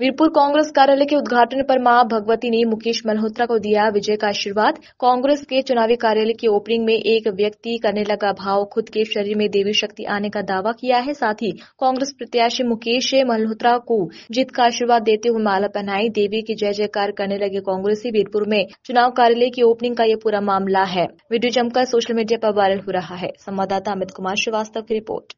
वीरपुर कांग्रेस कार्यालय के उद्घाटन पर मां भगवती ने मुकेश मल्होत्रा को दिया विजय का आशीर्वाद कांग्रेस के चुनावी कार्यालय की ओपनिंग में एक व्यक्ति करने लगा भाव खुद के शरीर में देवी शक्ति आने का दावा किया है साथ ही कांग्रेस प्रत्याशी मुकेश मल्होत्रा को जीत का आशीर्वाद देते हुए माला पहनाई देवी की जय जयकार करने लगे कांग्रेसी वीरपुर में चुनाव कार्यालय की ओपनिंग का यह पूरा मामला है वीडियो जमकर सोशल मीडिया पर वायरल हो रहा है संवाददाता अमित कुमार श्रीवास्तव की रिपोर्ट